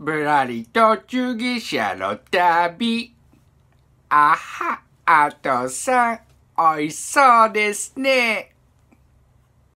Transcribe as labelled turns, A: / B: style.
A: ぶらり途中下車の旅。あは、あとさん、おいしそうですね。